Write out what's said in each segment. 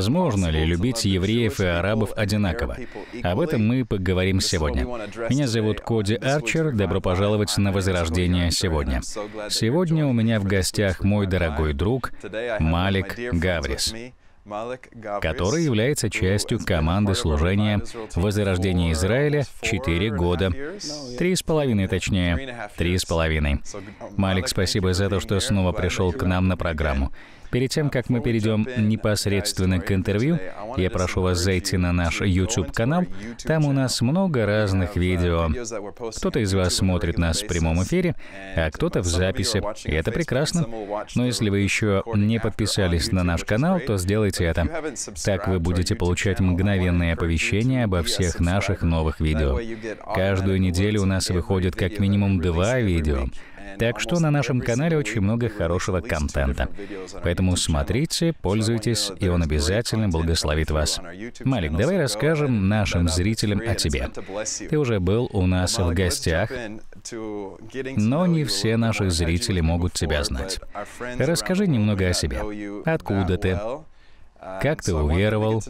Возможно ли любить евреев и арабов одинаково? Об этом мы поговорим сегодня. Меня зовут Коди Арчер. Добро пожаловать на Возрождение сегодня. Сегодня у меня в гостях мой дорогой друг Малик Гаврис который является частью команды служения Возрождения Израиля» 4 года, три с половиной точнее, три с половиной. Малик, спасибо за то, что снова пришел к нам на программу. Перед тем, как мы перейдем непосредственно к интервью, я прошу вас зайти на наш YouTube-канал. Там у нас много разных видео. Кто-то из вас смотрит нас в прямом эфире, а кто-то в записи. И это прекрасно. Но если вы еще не подписались на наш канал, то сделайте это. Так вы будете получать мгновенные оповещения обо всех наших новых видео. Каждую неделю у нас выходит как минимум два видео. Так что на нашем канале очень много хорошего контента. Поэтому смотрите, пользуйтесь, и он обязательно благословит вас. Малик, давай расскажем нашим зрителям о тебе. Ты уже был у нас в гостях, но не все наши зрители могут тебя знать. Расскажи немного о себе. Откуда ты? как ты уверовал.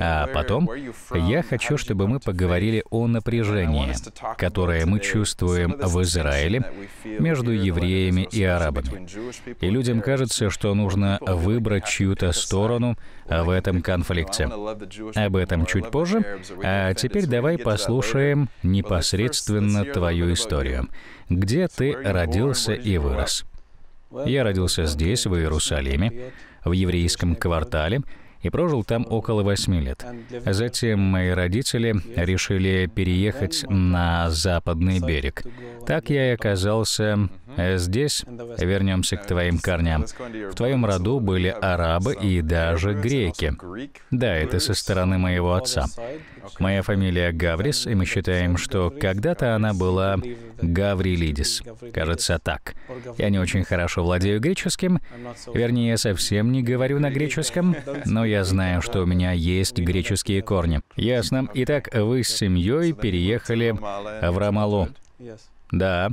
А потом я хочу, чтобы мы поговорили о напряжении, которое мы чувствуем в Израиле между евреями и арабами. И людям кажется, что нужно выбрать чью-то сторону в этом конфликте. Об этом чуть позже. А теперь давай послушаем непосредственно твою историю. Где ты родился и вырос? Я родился здесь, в Иерусалиме в еврейском квартале и прожил там около восьми лет. Затем мои родители решили переехать на западный берег. Так я и оказался Э, здесь вернемся к твоим корням. В твоем роду были арабы и даже греки. Да, это со стороны моего отца. Моя фамилия Гаврис, и мы считаем, что когда-то она была Гаврилидис. Кажется, так. Я не очень хорошо владею греческим, вернее, я совсем не говорю на греческом, но я знаю, что у меня есть греческие корни. Ясно. Итак, вы с семьей переехали в Рамалу. Да.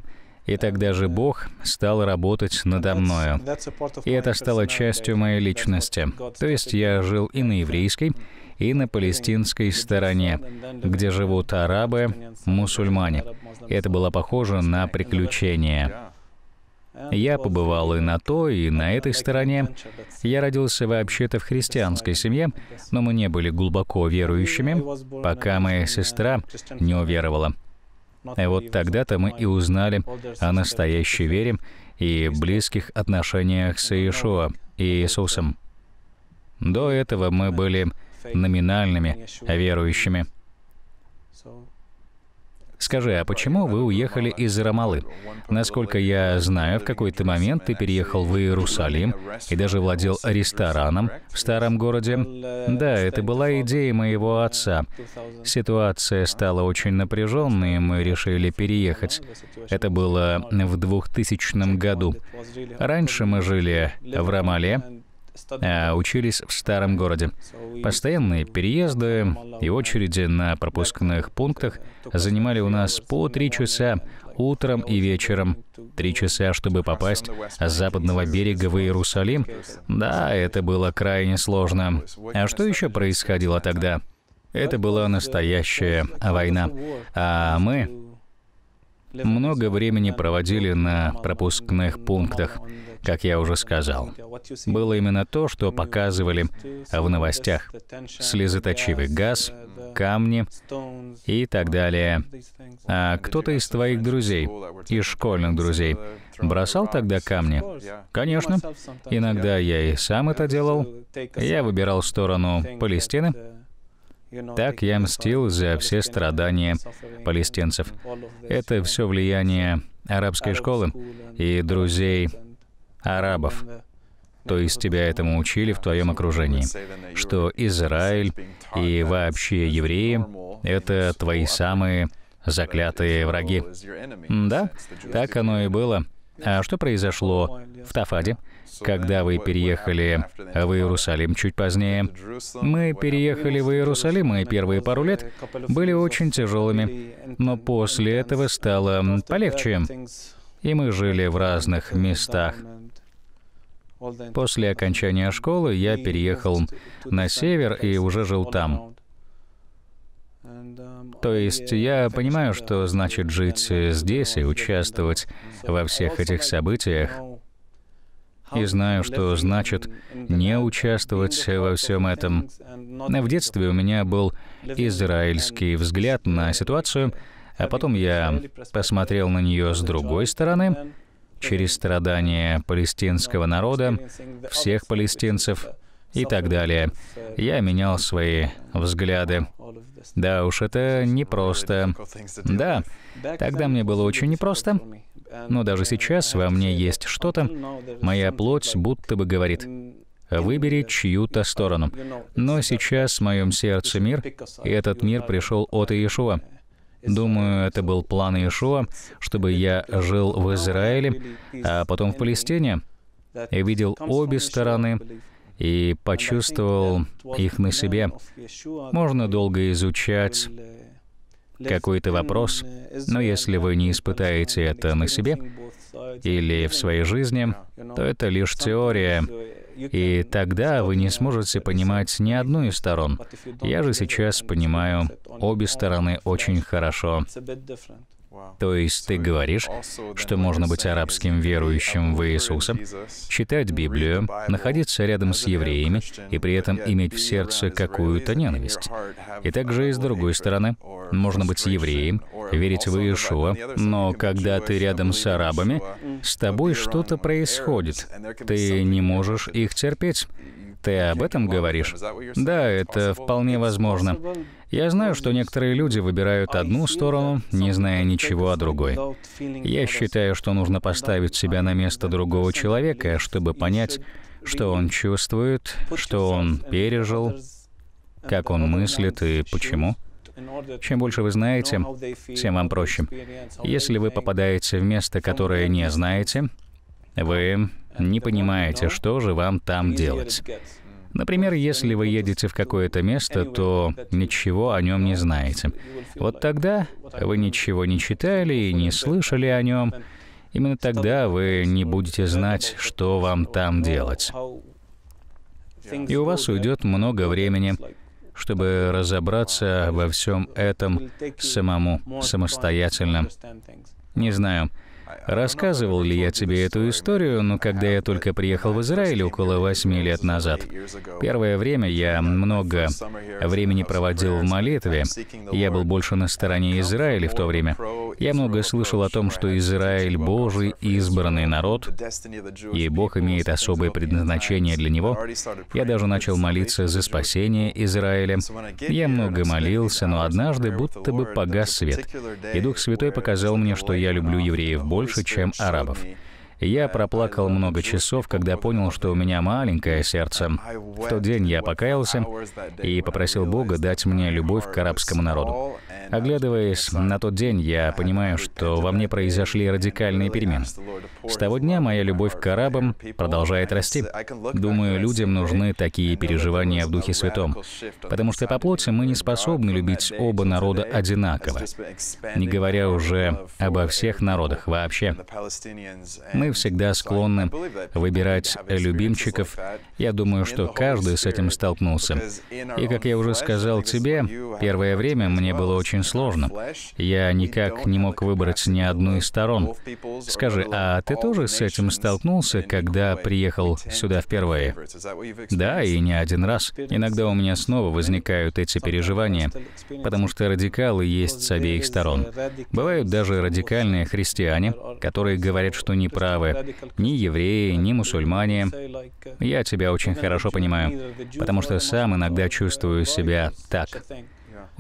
И тогда же Бог стал работать надо мною. И это стало частью моей личности. То есть я жил и на еврейской, и на палестинской стороне, где живут арабы, мусульмане. Это было похоже на приключение. Я побывал и на той, и на этой стороне. Я родился вообще-то в христианской семье, но мы не были глубоко верующими, пока моя сестра не уверовала. И э, вот тогда-то мы и узнали о настоящей вере и близких отношениях с Иешуа и Иисусом. До этого мы были номинальными верующими. Скажи, а почему вы уехали из Рамалы? Насколько я знаю, в какой-то момент ты переехал в Иерусалим и даже владел рестораном в старом городе. Да, это была идея моего отца. Ситуация стала очень напряженной, и мы решили переехать. Это было в 2000 году. Раньше мы жили в Рамале, а учились в старом городе. Постоянные переезды и очереди на пропускных пунктах занимали у нас по три часа утром и вечером. Три часа, чтобы попасть с западного берега в Иерусалим. Да, это было крайне сложно. А что еще происходило тогда? Это была настоящая война. А мы много времени проводили на пропускных пунктах как я уже сказал, было именно то, что показывали в новостях. Слезоточивый газ, камни и так далее. А кто-то из твоих друзей, из школьных друзей, бросал тогда камни? Конечно. Иногда я и сам это делал. Я выбирал сторону Палестины, так я мстил за все страдания палестинцев. Это все влияние арабской школы и друзей арабов. То есть тебя этому учили в твоем окружении, что Израиль и вообще евреи — это твои самые заклятые враги. Да, так оно и было. А что произошло в Тафаде, когда вы переехали в Иерусалим чуть позднее? Мы переехали в Иерусалим, и первые пару лет были очень тяжелыми, но после этого стало полегче. И мы жили в разных местах. После окончания школы я переехал на север и уже жил там. То есть я понимаю, что значит жить здесь и участвовать во всех этих событиях, и знаю, что значит не участвовать во всем этом. В детстве у меня был израильский взгляд на ситуацию, а потом я посмотрел на нее с другой стороны через страдания палестинского народа, всех палестинцев и так далее. Я менял свои взгляды. Да уж, это непросто. Да, тогда мне было очень непросто. Но даже сейчас во мне есть что-то, моя плоть будто бы говорит, выбери чью-то сторону. Но сейчас в моем сердце мир, и этот мир пришел от Иешуа. Думаю, это был план Иешуа, чтобы я жил в Израиле, а потом в Палестине. Я видел обе стороны и почувствовал их на себе. Можно долго изучать какой-то вопрос, но если вы не испытаете это на себе или в своей жизни, то это лишь теория, и тогда вы не сможете понимать ни одну из сторон. Я же сейчас понимаю обе стороны очень хорошо. То есть ты говоришь, что можно быть арабским верующим в Иисуса, читать Библию, находиться рядом с евреями и при этом иметь в сердце какую-то ненависть. И также и с другой стороны, можно быть евреем, верить в Иешуа, но когда ты рядом с арабами, с тобой что-то происходит. Ты не можешь их терпеть. Ты об этом говоришь? Да, это вполне возможно. Я знаю, что некоторые люди выбирают одну сторону, не зная ничего о другой. Я считаю, что нужно поставить себя на место другого человека, чтобы понять, что он чувствует, что он пережил, как он мыслит и почему. Чем больше вы знаете, тем вам проще. Если вы попадаете в место, которое не знаете, вы не понимаете, что же вам там делать. Например, если вы едете в какое-то место, то ничего о нем не знаете. Вот тогда вы ничего не читали и не слышали о нем. Именно тогда вы не будете знать, что вам там делать. И у вас уйдет много времени, чтобы разобраться во всем этом самому, самостоятельно. Не знаю, Рассказывал ли я тебе эту историю, но ну, когда я только приехал в Израиль около восьми лет назад, первое время я много времени проводил в молитве. Я был больше на стороне Израиля в то время. Я много слышал о том, что Израиль — Божий избранный народ, и Бог имеет особое предназначение для него. Я даже начал молиться за спасение Израиля. Я много молился, но однажды будто бы погас свет. И Дух Святой показал мне, что я люблю евреев больше, чем арабов. Я проплакал много часов, когда понял, что у меня маленькое сердце. В тот день я покаялся и попросил Бога дать мне любовь к арабскому народу. Оглядываясь на тот день, я понимаю, что во мне произошли радикальные перемены. С того дня моя любовь к корабам продолжает расти. Думаю, людям нужны такие переживания в Духе Святом, потому что по плоти мы не способны любить оба народа одинаково, не говоря уже обо всех народах вообще. Мы всегда склонны выбирать любимчиков. Я думаю, что каждый с этим столкнулся. И, как я уже сказал тебе, первое время мне было очень очень сложным. Я никак не мог выбрать ни одну из сторон. Скажи, а ты тоже с этим столкнулся, когда приехал сюда впервые? Да, и не один раз. Иногда у меня снова возникают эти переживания, потому что радикалы есть с обеих сторон. Бывают даже радикальные христиане, которые говорят, что не правы ни евреи, ни мусульмане. Я тебя очень хорошо понимаю, потому что сам иногда чувствую себя так.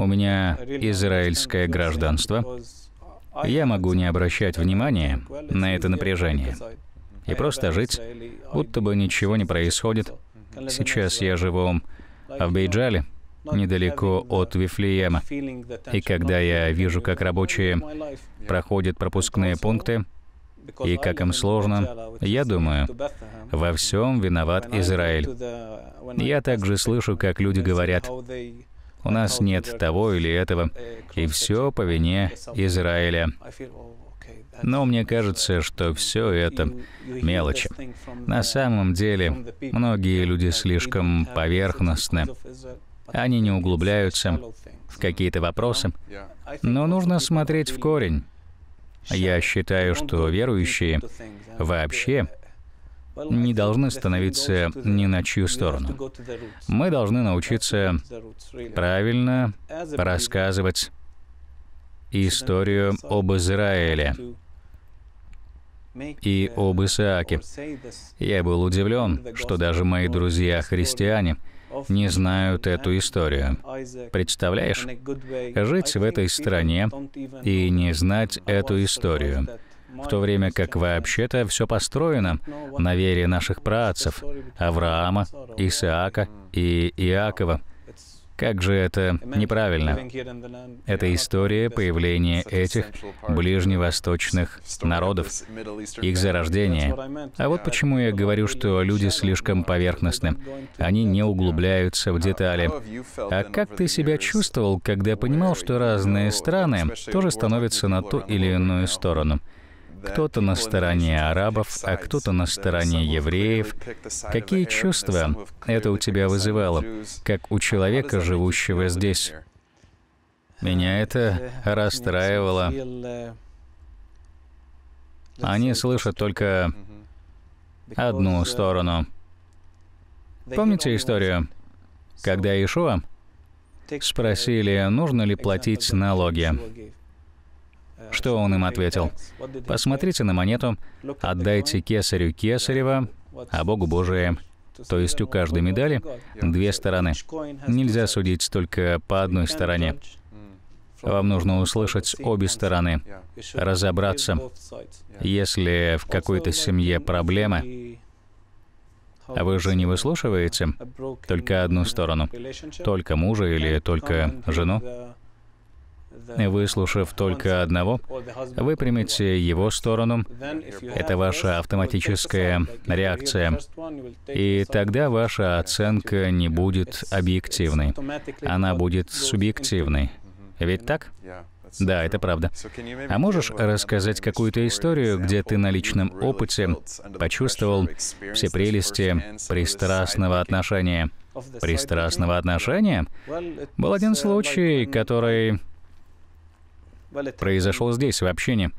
У меня израильское гражданство. Я могу не обращать внимания на это напряжение и просто жить, будто бы ничего не происходит. Сейчас я живу в Бейджале, недалеко от Вифлеема. И когда я вижу, как рабочие проходят пропускные пункты, и как им сложно, я думаю, во всем виноват Израиль. Я также слышу, как люди говорят, у нас нет того или этого. И все по вине Израиля. Oh, Но мне кажется, что все это мелочи. На самом деле, многие люди слишком поверхностны. Они не углубляются в какие-то вопросы. Но нужно смотреть в корень. Я считаю, что верующие вообще не должны становиться ни на чью сторону. Мы должны научиться правильно рассказывать историю об Израиле и э, об Исааке. Я был удивлен, что даже мои друзья-христиане не знают эту историю. Представляешь, жить в этой стране и не знать эту историю — в то время как вообще-то все построено на вере наших працев Авраама, Исаака и Иакова. Как же это неправильно? Это история появления этих ближневосточных народов, их зарождения. А вот почему я говорю, что люди слишком поверхностны. Они не углубляются в детали. А как ты себя чувствовал, когда понимал, что разные страны тоже становятся на ту или иную сторону? Кто-то на стороне арабов, а кто-то на стороне евреев. Какие чувства это у тебя вызывало, как у человека, живущего здесь? Меня это расстраивало. Они слышат только одну сторону. Помните историю, когда Иешуа спросили, нужно ли платить налоги? Что он им ответил? «Посмотрите на монету, отдайте кесарю кесарева, а Богу Божие». То есть у каждой медали две стороны. Нельзя судить только по одной стороне. Вам нужно услышать обе стороны, разобраться. Если в какой-то семье проблемы, а вы же не выслушиваете только одну сторону, только мужа или только жену. Выслушав только одного, вы примете его сторону. Это ваша автоматическая реакция. И тогда ваша оценка не будет объективной. Она будет субъективной. Ведь так? Да, это правда. А можешь рассказать какую-то историю, где ты на личном опыте почувствовал все прелести пристрастного отношения? Пристрастного отношения? Был один случай, который произошел здесь, в общении.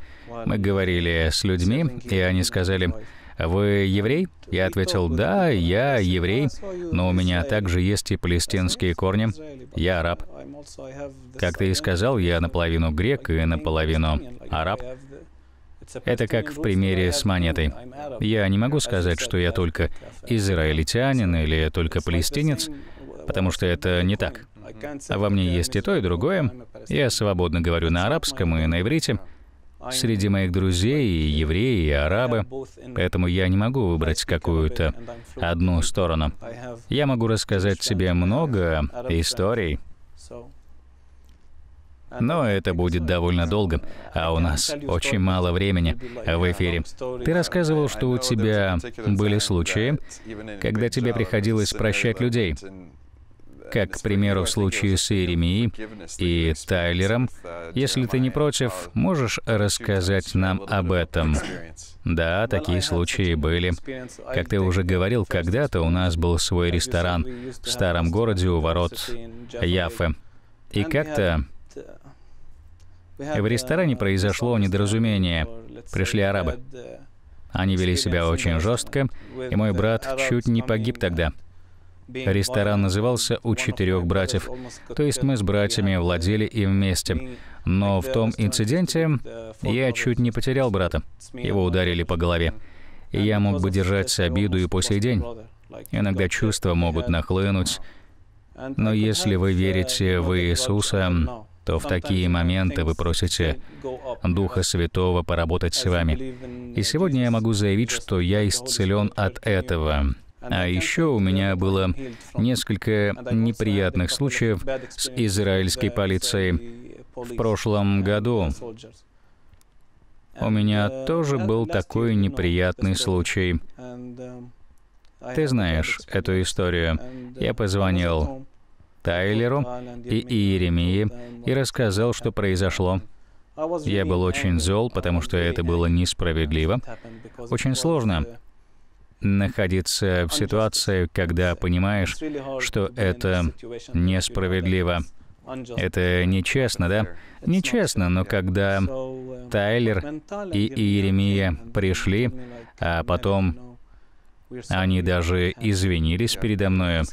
Мы говорили с людьми, и они сказали, «Вы еврей?» Я ответил, «Да, я еврей, но у меня также есть и палестинские корни. Я араб». Как ты и сказал, я наполовину грек и наполовину араб. Это как в примере с монетой. Я не могу сказать, что я только израильтянин или только палестинец, потому что это не так. Во мне есть и то, и другое, я свободно говорю на арабском и на иврите. Среди моих друзей и евреи, и арабы, поэтому я не могу выбрать какую-то одну сторону. Я могу рассказать тебе много историй, но это будет довольно долго, а у нас очень мало времени в эфире. Ты рассказывал, что у тебя были случаи, когда тебе приходилось прощать людей как, к примеру, в случае с Иеремией и Тайлером. Если ты не против, можешь рассказать нам об этом? Да, такие случаи были. Как ты уже говорил, когда-то у нас был свой ресторан в старом городе у ворот Яфы. И как-то в ресторане произошло недоразумение. Пришли арабы. Они вели себя очень жестко, и мой брат чуть не погиб тогда. Ресторан назывался «У четырех братьев», то есть мы с братьями владели им вместе. Но в том инциденте я чуть не потерял брата. Его ударили по голове. я мог бы держать обиду и по сей день. Иногда чувства могут нахлынуть. Но если вы верите в Иисуса, то в такие моменты вы просите Духа Святого поработать с вами. И сегодня я могу заявить, что я исцелен от этого. А еще у меня было несколько неприятных случаев с израильской полицией в прошлом году. У меня тоже был такой неприятный случай. Ты знаешь эту историю. Я позвонил Тайлеру и Иеремии и рассказал, что произошло. Я был очень зол, потому что это было несправедливо. Очень сложно, находиться в ситуации, когда понимаешь, что это несправедливо. Это нечестно, да? Нечестно, но когда Тайлер и Иеремия пришли, а потом они даже извинились передо мною.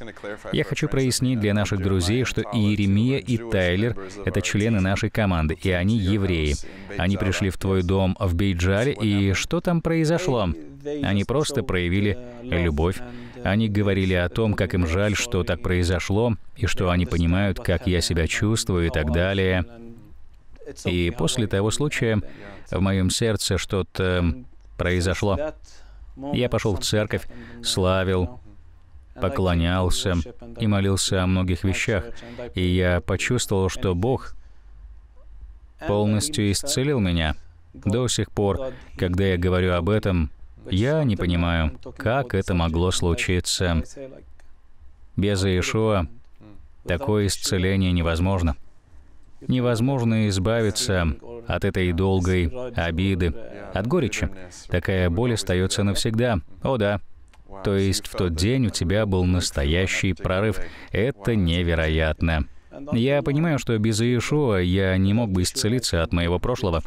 Я хочу прояснить для наших друзей, что Иеремия и Тайлер — это члены нашей команды, и они евреи. Они пришли в твой дом в Бейджале, и что там произошло? Они просто проявили любовь. Они говорили о том, как им жаль, что так произошло, и что они понимают, как я себя чувствую и так далее. И после того случая в моем сердце что-то эм, произошло. Я пошел в церковь, славил, поклонялся и молился о многих вещах. И я почувствовал, что Бог полностью исцелил меня. До сих пор, когда я говорю об этом, я не понимаю, как это могло случиться. Без Иешуа такое исцеление невозможно. Невозможно избавиться от этой долгой обиды, от горечи. Такая боль остается навсегда. О да. То есть в тот день у тебя был настоящий прорыв. Это невероятно. Я понимаю, что без Иешуа я не мог бы исцелиться от моего прошлого.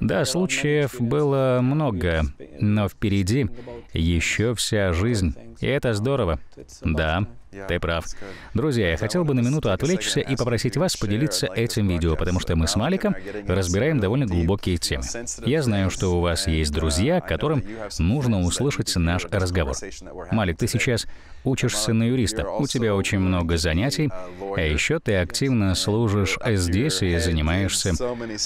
Да, случаев было много, но впереди еще вся жизнь. И это здорово. Да, ты прав. Друзья, я хотел бы на минуту отвлечься и попросить вас поделиться этим видео, потому что мы с Маликом разбираем довольно глубокие темы. Я знаю, что у вас есть uh, друзья, которым нужно услышать наш разговор. Малик, ты сейчас учишься на юриста, у тебя очень много занятий, а еще ты активно служишь здесь и занимаешься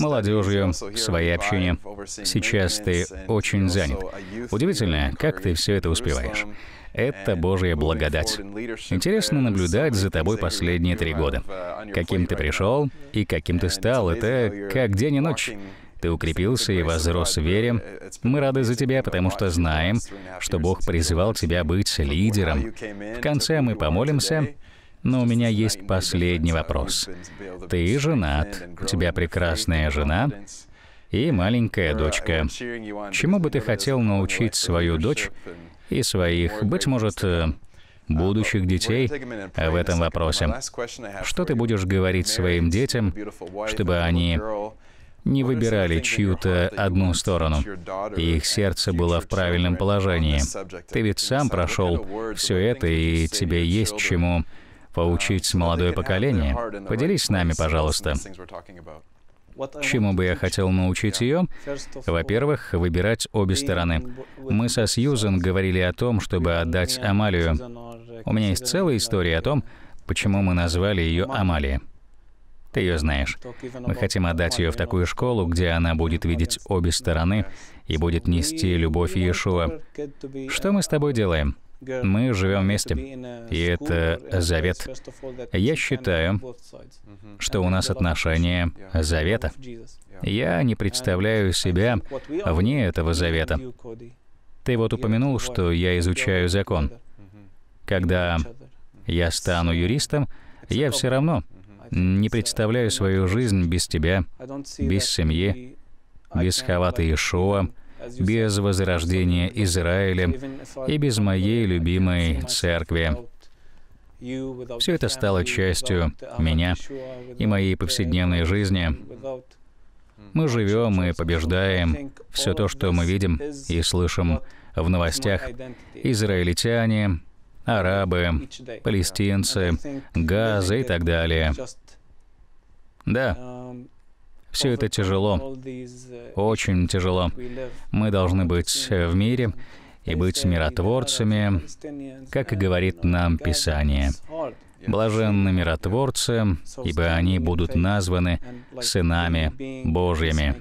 молодежью, своей общением. Сейчас ты очень занят. Удивительно, как ты все это успеваешь. Это Божья благодать. Интересно наблюдать за тобой последние три года. Uh, каким ты пришел и каким ты стал. Это как день и ночь. Ты укрепился и возрос в вере. Uh, мы рады за тебя, потому что знаем, что Бог призывал тебя быть лидером. В конце мы помолимся, но у меня есть последний вопрос. Ты женат, у тебя прекрасная жена и маленькая дочка. Чему бы ты хотел научить свою дочь и своих, быть может, э, будущих детей в этом вопросе. Что ты будешь говорить своим детям, чтобы они не выбирали чью-то одну сторону, и их сердце было в правильном положении. Ты ведь сам прошел все это, и тебе есть чему поучить молодое поколение. Поделись с нами, пожалуйста. Чему бы я хотел научить ее? Во-первых, выбирать обе стороны. Мы со Сьюзен говорили о том, чтобы отдать Амалию. У меня есть целая история о том, почему мы назвали ее Амалия. Ты ее знаешь. Мы хотим отдать ее в такую школу, где она будет видеть обе стороны и будет нести любовь Иешуа. Что мы с тобой делаем? Мы живем вместе, и это завет. Я считаю, что у нас отношения завета. Я не представляю себя вне этого завета. Ты вот упомянул, что я изучаю закон. Когда я стану юристом, я все равно не представляю свою жизнь без тебя, без семьи, без Хавата Ишуа, без возрождения Израиля и без моей любимой церкви. Все это стало частью меня и моей повседневной жизни. Мы живем и побеждаем все то, что мы видим и слышим в новостях. Израильтяне, арабы, палестинцы, Газа и так далее. Да, все это тяжело, очень тяжело. Мы должны быть в мире и быть миротворцами, как и говорит нам Писание. Блаженны миротворцы, ибо они будут названы сынами Божьими.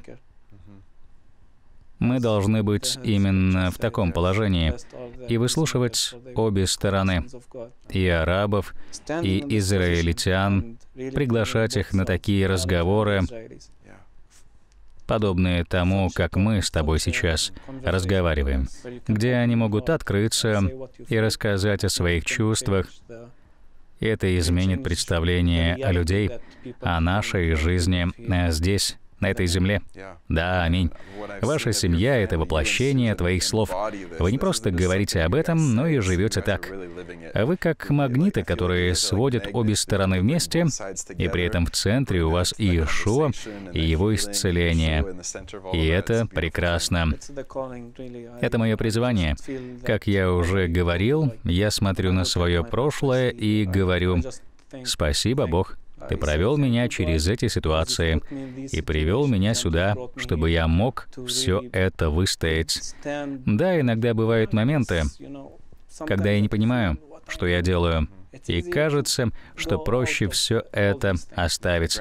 Мы должны быть именно в таком положении и выслушивать обе стороны, и арабов, и израильтян, приглашать их на такие разговоры, подобные тому, как мы с тобой сейчас разговариваем, где они могут открыться и рассказать о своих чувствах. это изменит представление о людей, о нашей жизни а здесь на этой земле. Да, аминь. Ваша семья — это воплощение твоих слов. Вы не просто говорите об этом, но и живете так. А вы как магниты, которые сводят обе стороны вместе, и при этом в центре у вас Иешуа и его исцеление. И это прекрасно. Это мое призвание. Как я уже говорил, я смотрю на свое прошлое и говорю, «Спасибо, Бог, ты провел меня через эти ситуации и привел меня сюда, чтобы я мог все это выстоять. Да, иногда бывают моменты, когда я не понимаю, что я делаю. И кажется, что проще все это оставить.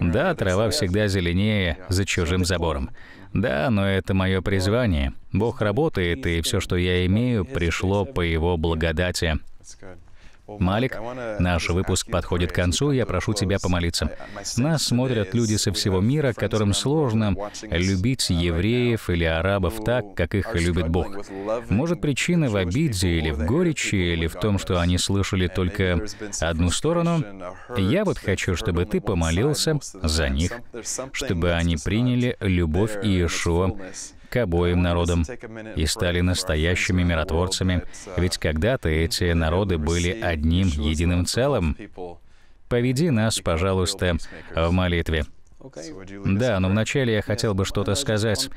Да, трава всегда зеленее за чужим забором. Да, но это мое призвание. Бог работает, и все, что я имею, пришло по Его благодати. Малик, наш выпуск подходит к концу, я прошу тебя помолиться. Нас смотрят люди со всего мира, которым сложно любить евреев или арабов так, как их любит Бог. Может, причина в обиде или в горечи, или в том, что они слышали только одну сторону. Я вот хочу, чтобы ты помолился за них, чтобы они приняли любовь Иешуа к обоим народам и стали настоящими миротворцами, ведь когда-то эти народы были одним единым целым. Поведи нас, пожалуйста, в молитве. Да, но вначале я хотел бы что-то сказать.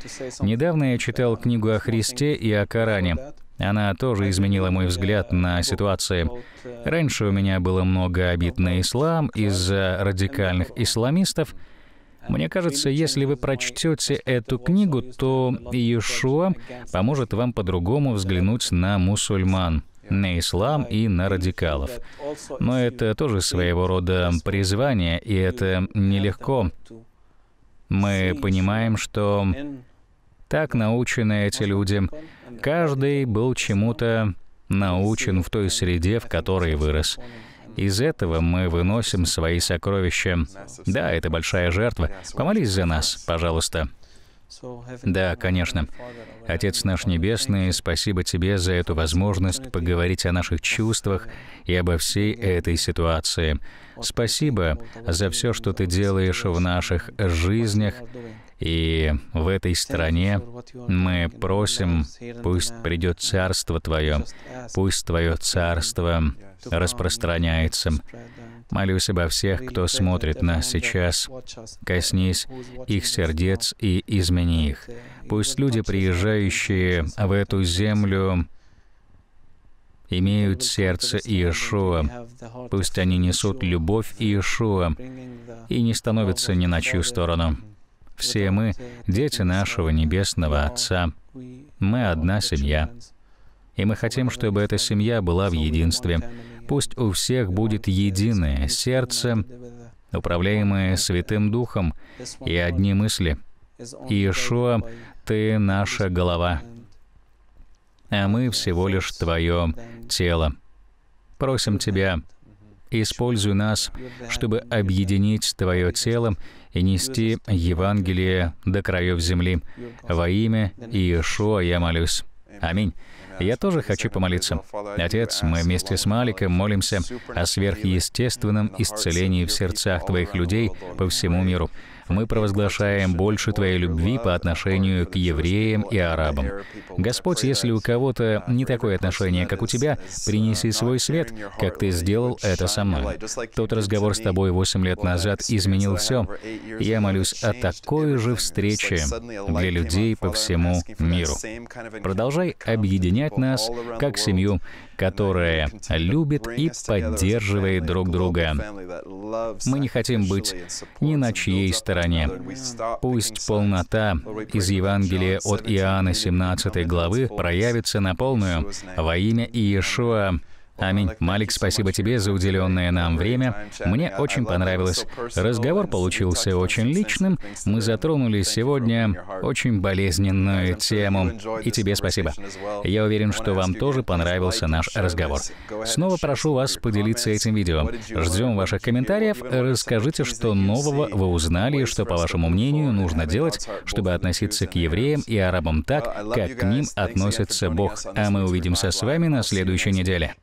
Недавно я читал книгу о Христе и о Коране. Она тоже изменила мой взгляд на ситуации. Раньше у меня было много обид на ислам из-за радикальных исламистов, мне кажется, если вы прочтете эту книгу, то Иешуа поможет вам по-другому взглянуть на мусульман на ислам и на радикалов. Но это тоже своего рода призвание, и это нелегко. Мы понимаем, что так научены эти люди. Каждый был чему-то научен в той среде, в которой вырос. Из этого мы выносим свои сокровища. Да, это большая жертва. Помолись за нас, пожалуйста. Да, конечно. Отец наш Небесный, спасибо тебе за эту возможность поговорить о наших чувствах и обо всей этой ситуации. Спасибо за все, что ты делаешь в наших жизнях, и в этой стране мы просим, пусть придет Царство Твое, пусть Твое Царство распространяется. Молюсь обо всех, кто смотрит нас сейчас. Коснись их сердец и измени их. Пусть люди, приезжающие в эту землю, имеют сердце Иешуа. Пусть они несут любовь Иешуа и не становятся ни на чью сторону. Все мы — дети нашего Небесного Отца. Мы одна семья. И мы хотим, чтобы эта семья была в единстве. Пусть у всех будет единое сердце, управляемое Святым Духом, и одни мысли. «Иешуа, Ты наша голова, а мы всего лишь Твое тело. Просим Тебя, используй нас, чтобы объединить Твое тело и нести Евангелие до краев земли. Во имя Иешуа я молюсь. Аминь. Я тоже хочу помолиться. Отец, мы вместе с Маликом молимся о сверхъестественном исцелении в сердцах Твоих людей по всему миру. Мы провозглашаем больше Твоей любви по отношению к евреям и арабам. Господь, если у кого-то не такое отношение, как у Тебя, принеси свой свет, как Ты сделал это со мной. Тот разговор с Тобой 8 лет назад изменил все. Я молюсь о такой же встрече для людей по всему миру. Продолжай объединять нас как семью, которые любят и поддерживают друг друга. Мы не хотим быть ни на чьей стороне. Пусть полнота из Евангелия от Иоанна 17 главы проявится на полную во имя Иешуа Аминь. Малик, спасибо тебе за уделенное нам время. Мне очень понравилось. Разговор получился очень личным. Мы затронули сегодня очень болезненную тему. И тебе спасибо. Я уверен, что вам тоже понравился наш разговор. Снова прошу вас поделиться этим видео. Ждем ваших комментариев. Расскажите, что нового вы узнали и что, по вашему мнению, нужно делать, чтобы относиться к евреям и арабам так, как к ним относится Бог. А мы увидимся с вами на следующей неделе.